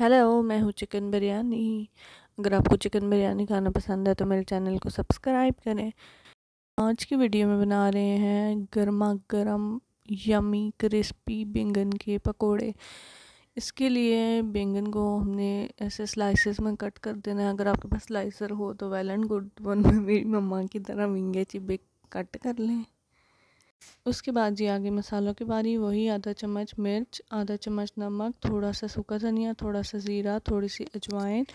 hello मैं हूँ chicken biryani अगर आपको चिकन बिरयानी खाना पसंद है तो मेरे चैनल को सब्सक्राइब करें आज की वीडियो में बना रहे हैं गर्मा गर्म यमी क्रिस्पी बैंगन के पकोड़े इसके लिए बैंगन को हमने ऐसे स्लाइसेस में कट कर देना है अगर आपके पास स्लाइसर हो तो वेल एंड गुड वन में मेरी मम्मा की तरह मिंगे चिबे कट कर लें उसके बाद जी आगे मसालों की बारी वही आधा चम्मच मिर्च आधा चम्मच नमक थोड़ा सा सूखा धनिया थोड़ा सा ज़ीरा थोड़ी सी अजवाइन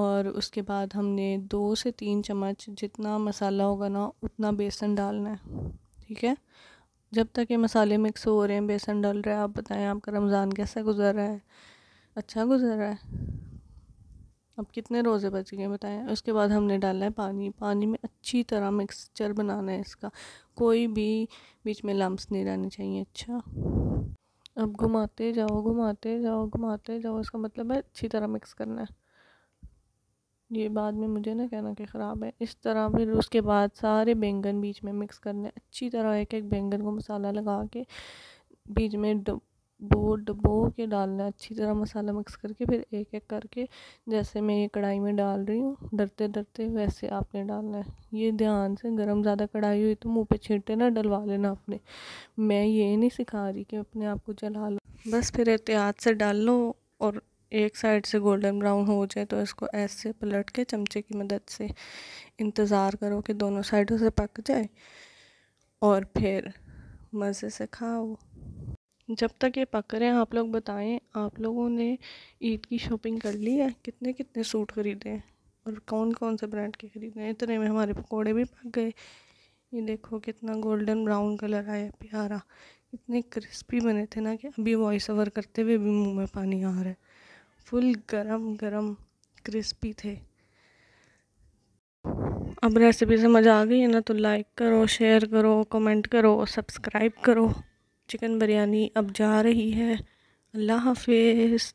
और उसके बाद हमने दो से तीन चम्मच जितना मसाला होगा ना उतना बेसन डालना है ठीक है जब तक ये मसाले मिक्स हो रहे हैं बेसन डाल रहा है आप बताएं आपका रमज़ान कैसा गुजर रहा है अच्छा गुजर रहा है अब कितने रोज़े बच गए बताएं उसके बाद हमने डालना है पानी पानी में अच्छी तरह मिक्सचर बनाना है इसका कोई भी बीच में लम्स नहीं रहने चाहिए अच्छा अब घुमाते जाओ घुमाते जाओ घुमाते जाओ इसका मतलब है अच्छी तरह मिक्स करना है ये बाद में मुझे ना कहना कि ख़राब है इस तरह फिर उसके बाद सारे बैंगन बीच में मिक्स करने अच्छी तरह एक एक बैंगन को मसाला लगा के बीच में वो डबो के डालना है अच्छी तरह मसाला मिक्स करके फिर एक एक करके जैसे मैं ये कढ़ाई में डाल रही हूँ डरते डरते वैसे आपने डालना है ये ध्यान से गर्म ज़्यादा कढ़ाई हुई तो मुंह पे छींटे ना डलवा लेना आपने मैं ये नहीं सिखा रही कि अपने आप को जला लो बस फिर एहतियात से डाल लो और एक साइड से गोल्डन ब्राउन हो जाए तो इसको ऐसे पलट के चमचे की मदद से इंतज़ार करो कि दोनों साइडों से पक जाए और फिर मज़े से खाओ जब तक ये पक रहे हैं आप लोग बताएं आप लोगों ने ईद की शॉपिंग कर ली है कितने कितने सूट ख़रीदे हैं और कौन कौन से ब्रांड के ख़रीदे हैं इतने में हमारे पकौड़े भी पक गए ये देखो कितना गोल्डन ब्राउन कलर आया प्यारा इतने क्रिस्पी बने थे ना कि अभी वॉइस ओवर करते हुए भी मुंह में पानी आ रहा है फुल गरम गरम क्रिस्पी थे अब रेसिपी समझ आ गई है ना तो लाइक करो शेयर करो कमेंट करो सब्सक्राइब करो चिकन बिरयानी अब जा रही है अल्लाह हाफिज़